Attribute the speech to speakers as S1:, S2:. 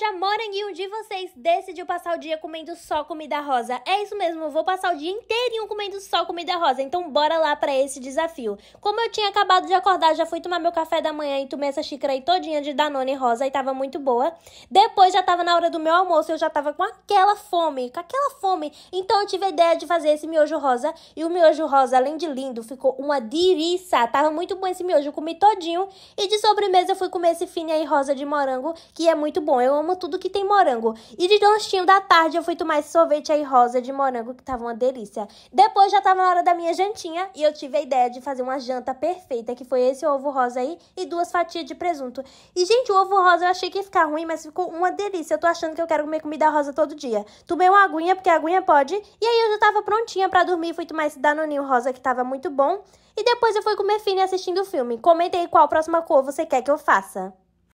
S1: já moranguinho de vocês decidiu passar o dia comendo só comida rosa. É isso mesmo, eu vou passar o dia inteirinho comendo só comida rosa. Então bora lá para esse desafio. Como eu tinha acabado de acordar, já fui tomar meu café da manhã e tomei essa xícara aí todinha de Danone rosa e tava muito boa. Depois já tava na hora do meu almoço, eu já tava com aquela fome, com aquela fome. Então eu tive a ideia de fazer esse miojo rosa e o miojo rosa, além de lindo, ficou uma diriça. Tava muito bom esse miojo, eu comi todinho e de sobremesa eu fui comer esse fine aí rosa de morango, que é muito bom. Eu amo amo tudo que tem morango. E de lanchinho da tarde eu fui tomar esse sorvete aí rosa de morango, que tava uma delícia. Depois já tava na hora da minha jantinha e eu tive a ideia de fazer uma janta perfeita, que foi esse ovo rosa aí e duas fatias de presunto. E, gente, o ovo rosa eu achei que ia ficar ruim, mas ficou uma delícia. Eu tô achando que eu quero comer comida rosa todo dia. Tomei uma aguinha, porque a aguinha pode. E aí eu já tava prontinha para dormir, fui tomar esse danoninho rosa que tava muito bom. E depois eu fui comer fine assistindo o filme. Comente aí qual próxima cor você quer que eu faça.